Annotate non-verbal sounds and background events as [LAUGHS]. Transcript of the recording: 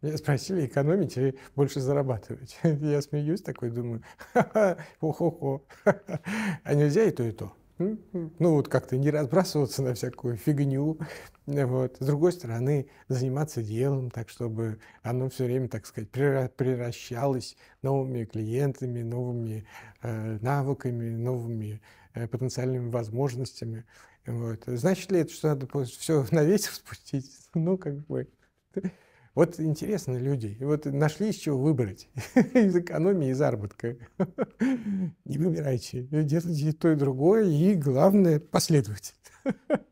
Меня спросили экономить или больше зарабатывать. [LAUGHS] Я смеюсь такой, думаю, [LAUGHS] хо-хо-хо, [LAUGHS] а нельзя и то, и то. Ну вот как-то не разбрасываться на всякую фигню. Вот. С другой стороны, заниматься делом так, чтобы оно все время, так сказать, превращалось новыми клиентами, новыми э, навыками, новыми э, потенциальными возможностями. Вот. Значит ли это, что надо все на ветер спустить? Ну, как бы... Вот интересные люди. вот нашли из чего выбрать. [LAUGHS] из экономии и заработка. [LAUGHS] Не выбирайте. Делайте и то, и другое. И главное, последовательно. [LAUGHS]